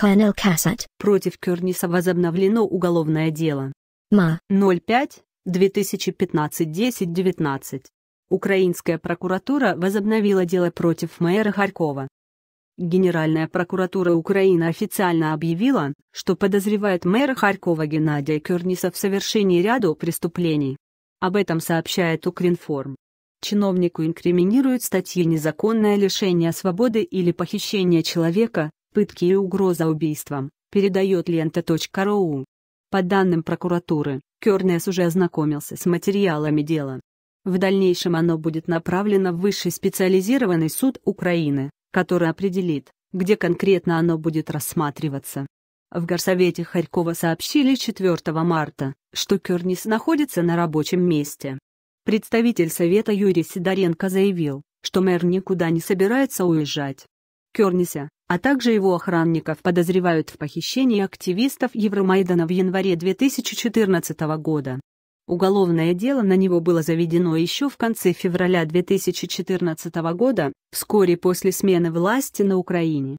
Канал Касат. Против Керниса возобновлено уголовное дело. Ма. 05. 2015-10-19. Украинская прокуратура возобновила дело против мэра Харькова. Генеральная прокуратура Украины официально объявила, что подозревает мэра Харькова Геннадия Керниса в совершении ряда преступлений. Об этом сообщает Укринформ. Чиновнику инкриминируют статьи «Незаконное лишение свободы» или «Похищение человека», пытки и угроза убийством, передает лента.ру. По данным прокуратуры, Кернес уже ознакомился с материалами дела. В дальнейшем оно будет направлено в Высший специализированный суд Украины, который определит, где конкретно оно будет рассматриваться. В горсовете Харькова сообщили 4 марта, что Кернис находится на рабочем месте. Представитель совета Юрий Сидоренко заявил, что мэр никуда не собирается уезжать. Кернися а также его охранников подозревают в похищении активистов Евромайдана в январе 2014 года. Уголовное дело на него было заведено еще в конце февраля 2014 года, вскоре после смены власти на Украине.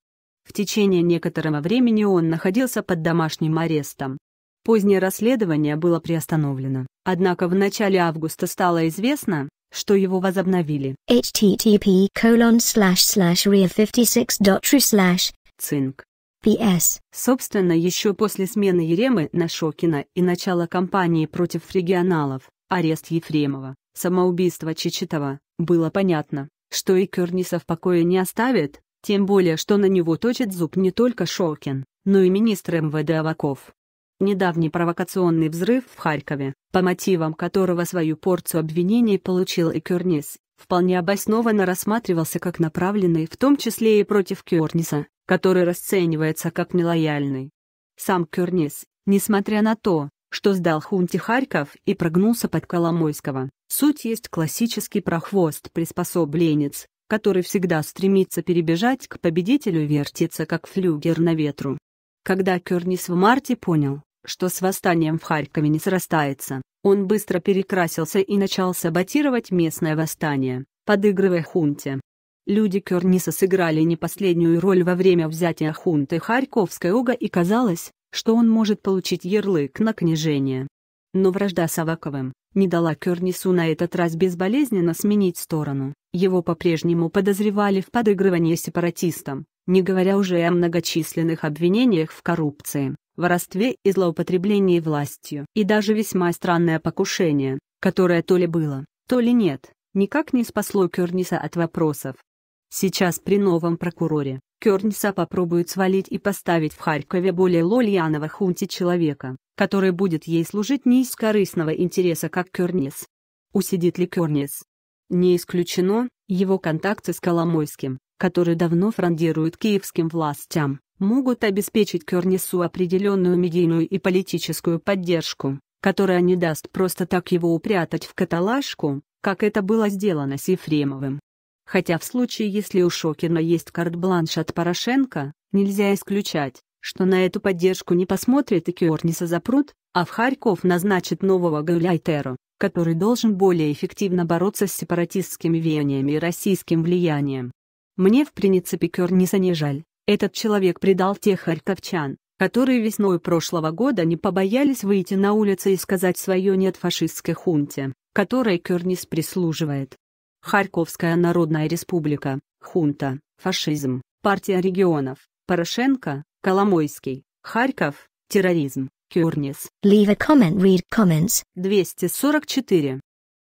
В течение некоторого времени он находился под домашним арестом. Позднее расследование было приостановлено, однако в начале августа стало известно, что его возобновили. http colon slash slash 56ru slash Цинк. PS. Собственно, еще после смены Еремы на Шокина и начала кампании против регионалов, арест Ефремова, самоубийство Чечетова, было понятно, что и Керниса в покое не оставит, тем более, что на него точит зуб не только Шокин, но и министр МВД Аваков недавний провокационный взрыв в Харькове, по мотивам которого свою порцию обвинений получил и Кюрнис, вполне обоснованно рассматривался как направленный в том числе и против Кюрниса, который расценивается как нелояльный. Сам Кюрнис, несмотря на то, что сдал хунте Харьков и прогнулся под Коломойского, суть есть классический прохвост-приспособленец, который всегда стремится перебежать к победителю и вертится как флюгер на ветру. Когда Кюрнис в марте понял, что с восстанием в Харькове не срастается, он быстро перекрасился и начал саботировать местное восстание, подыгрывая хунте. Люди Керниса сыграли не последнюю роль во время взятия хунты Харьковской ОГА и казалось, что он может получить ярлык на княжение. Но вражда с Аваковым не дала Кернису на этот раз безболезненно сменить сторону. Его по-прежнему подозревали в подыгрывании сепаратистам, не говоря уже о многочисленных обвинениях в коррупции, воровстве и злоупотреблении властью, и даже весьма странное покушение, которое то ли было, то ли нет, никак не спасло Керниса от вопросов. Сейчас при новом прокуроре Керниса попробуют свалить и поставить в Харькове более лольяного хунти человека, который будет ей служить не из корыстного интереса, как Кернис. Усидит ли Кернис? Не исключено его контакты с Коломойским, который давно фрондирует киевским властям могут обеспечить Кернису определенную медийную и политическую поддержку, которая не даст просто так его упрятать в каталажку, как это было сделано с Ефремовым. Хотя в случае, если у Шокина есть карт-бланш от Порошенко, нельзя исключать, что на эту поддержку не посмотрит и Керниса запрут, а в Харьков назначит нового Гауляйтеру, который должен более эффективно бороться с сепаратистскими веяниями и российским влиянием. Мне в принципе Керниса не жаль, этот человек предал тех харьковчан, которые весной прошлого года не побоялись выйти на улицы и сказать свое «нет» фашистской хунте, которой Кернис прислуживает. Харьковская Народная Республика, хунта, фашизм, партия регионов, Порошенко, Коломойский, Харьков, терроризм, Кернис. Leave a comment, read comments. 244.